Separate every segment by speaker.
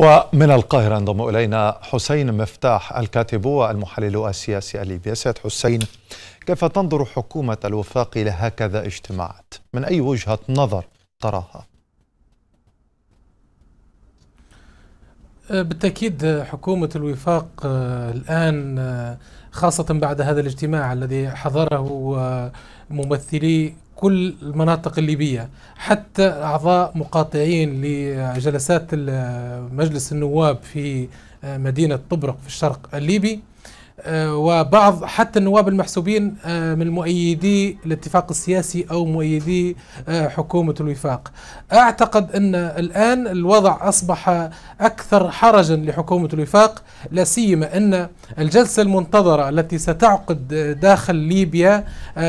Speaker 1: ومن القاهرة ينضم إلينا حسين مفتاح الكاتب والمحلل السياسي الليبي سيد حسين كيف تنظر حكومة الوفاق إلى هكذا اجتماعات من أي وجهة نظر تراها
Speaker 2: أه، بالتأكيد حكومة الوفاق أه، الآن أه، خاصة بعد هذا الاجتماع الذي حضره ممثلي كل المناطق الليبية حتى أعضاء مقاطعين لجلسات مجلس النواب في آه، مدينة طبرق في الشرق الليبي آه، وبعض حتى النواب المحسوبين آه، من مؤيدي الاتفاق السياسي او مؤيدي آه، حكومه الوفاق. اعتقد ان الان الوضع اصبح اكثر حرجا لحكومه الوفاق لا سيما ان الجلسه المنتظره التي ستعقد داخل ليبيا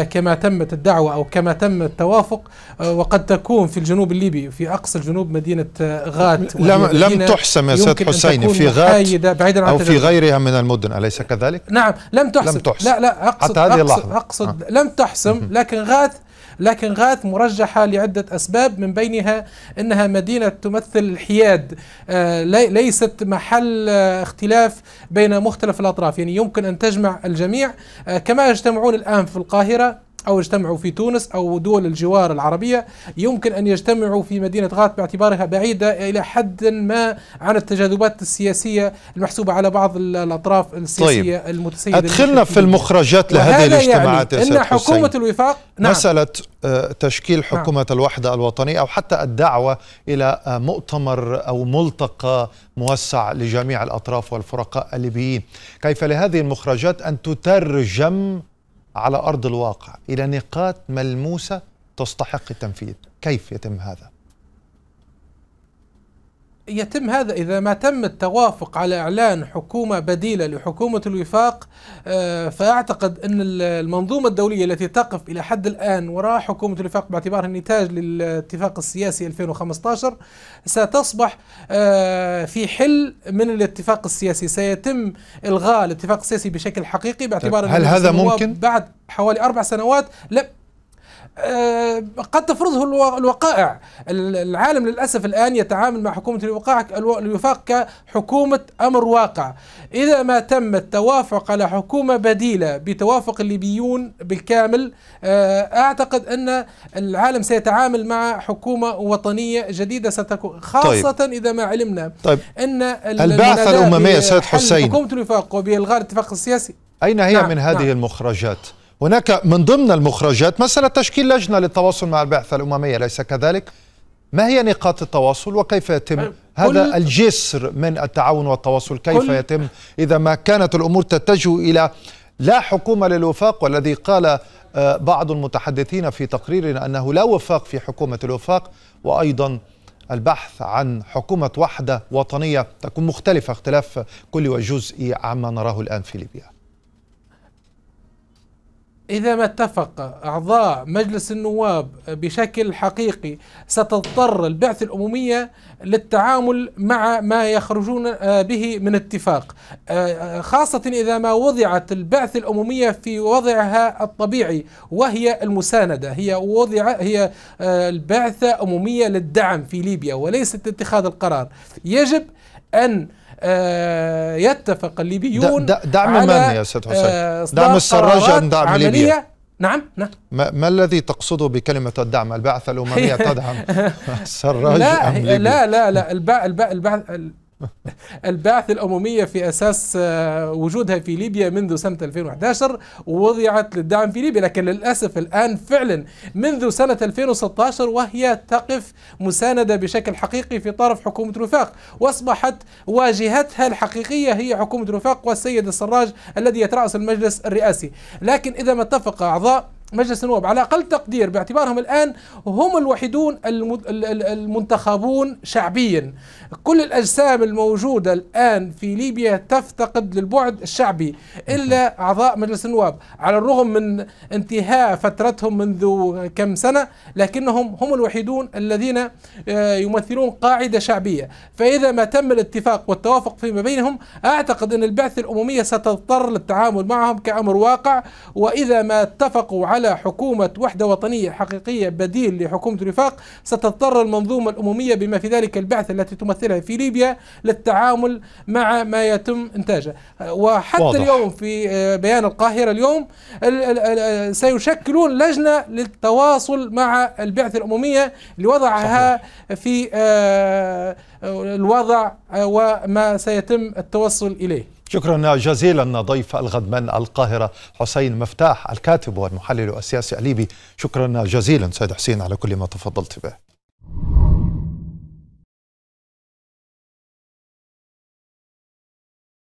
Speaker 2: كما تمت الدعوه او كما تم التوافق وقد تكون في الجنوب الليبي في اقصى الجنوب مدينه غات لم لم تحسم يا سيد حسيني في غات بعيدا عن او في غيرها
Speaker 1: من المدن اليس كذلك؟ ذلك
Speaker 2: نعم لم تحسم لم تحسم لا لا أقصد حتى هذه اللحظة. أقصد, أقصد آه. لم تحسم لكن غاث لكن غاث مرجحة لعدة أسباب من بينها أنها مدينة تمثل الحياد آه، ليست محل آه، اختلاف بين مختلف الأطراف يعني يمكن أن تجمع الجميع كما يجتمعون الآن في القاهرة أو اجتمعوا في تونس أو دول الجوار العربية يمكن أن يجتمعوا في مدينة غات باعتبارها بعيدة إلى حد ما عن التجاذبات السياسية المحسوبة على بعض الأطراف السياسية طيب. المتسيدة أدخلنا في المخرجات لهذه يعني الاجتماعات يعني أن حكومة حسين. الوفاق
Speaker 1: نعم. مسألة آه، تشكيل نعم. حكومة نعم. الوحدة الوطنية أو حتى الدعوة إلى آه، مؤتمر أو ملتقى موسع لجميع الأطراف والفرقاء الليبيين كيف لهذه المخرجات أن تترجم على ارض الواقع الى نقاط ملموسه تستحق التنفيذ كيف يتم هذا
Speaker 2: يتم هذا إذا ما تم التوافق على إعلان حكومة بديلة لحكومة الوفاق آه، فأعتقد أن المنظومة الدولية التي تقف إلى حد الآن وراء حكومة الوفاق باعتبارها النتاج للاتفاق السياسي 2015 ستصبح آه، في حل من الاتفاق السياسي سيتم إلغاء الاتفاق السياسي بشكل حقيقي باعتبار طيب، هل هذا ممكن؟ بعد حوالي أربع سنوات لم قد تفرضه الوقائع العالم للأسف الآن يتعامل مع حكومة الوقاع الوفاق كحكومة أمر واقع إذا ما تم التوافق على حكومة بديلة بتوافق الليبيون بالكامل آه، أعتقد أن العالم سيتعامل مع حكومة وطنية جديدة ستكون طيب. خاصة طيب. إذا ما علمنا طيب. أن البعثة الأممية سيد حسين حكومة الوفاق وبإلغاء الاتفاق السياسي
Speaker 1: أين هي نعم. من هذه نعم. المخرجات؟ هناك من ضمن المخرجات مسألة تشكيل لجنة للتواصل مع البعثة الأممية ليس كذلك؟ ما هي نقاط التواصل وكيف يتم هذا الجسر من التعاون والتواصل كيف يتم إذا ما كانت الأمور تتجه إلى لا حكومة للوفاق والذي قال آه، بعض المتحدثين في تقريرنا أنه لا وفاق في حكومة الوفاق وأيضا البحث عن حكومة وحدة وطنية تكون مختلفة اختلاف كل وجزئي عما نراه الآن في ليبيا
Speaker 2: إذا ما اتفق أعضاء مجلس النواب بشكل حقيقي ستضطر البعثة الأممية للتعامل مع ما يخرجون آه، به من اتفاق آه، آه، خاصة إذا ما وضعت البعثة الأممية في وضعها الطبيعي وهي المساندة هي وضع هي البعثة أممية للدعم في ليبيا وليست لاتخاذ القرار يجب أن آه، يتفق الليبيون دعم على من يا سيد حسين؟ آه، دعم السراج أم دعم ليبيا؟
Speaker 1: نعم نعم ما, الذي تقصده بكلمة الدعم؟ البعثة الأممية تدعم السراج لا أم ليبيا؟ لا لا لا
Speaker 2: البعث البعث الأممية في أساس آه، وجودها في ليبيا منذ سنة 2011 ووضعت للدعم في ليبيا لكن للأسف الآن فعلا منذ سنة 2016 وهي تقف مساندة بشكل حقيقي في طرف حكومة رفاق وأصبحت واجهتها الحقيقية هي حكومة رفاق والسيد السراج الذي يترأس المجلس الرئاسي لكن إذا ما اتفق أعضاء مجلس النواب على اقل تقدير باعتبارهم الان هم الوحيدون المنتخبون شعبيا كل الاجسام الموجوده الان في ليبيا تفتقد للبعد الشعبي الا اعضاء مجلس النواب على الرغم من انتهاء فترتهم منذ كم سنه لكنهم هم الوحيدون الذين آه، يمثلون قاعده شعبيه فاذا ما تم الاتفاق والتوافق فيما بينهم اعتقد ان البعثه الامميه ستضطر للتعامل معهم كامر واقع واذا ما اتفقوا على على حكومة وحدة وطنية حقيقية بديل لحكومة الوفاق ستضطر المنظومة الأممية بما في ذلك البعثة التي تمثلها في ليبيا للتعامل مع ما يتم إنتاجه وحتى واضح. اليوم في آه، بيان القاهرة اليوم آه، سيشكلون لجنة للتواصل مع البعثة الأممية لوضعها صحيح. في آه، الوضع وما سيتم التوصل إليه شكرا
Speaker 1: جزيلا ضيف الغد من القاهرة حسين مفتاح الكاتب والمحلل السياسي الليبي شكرا جزيلا سيد حسين على كل ما تفضلت به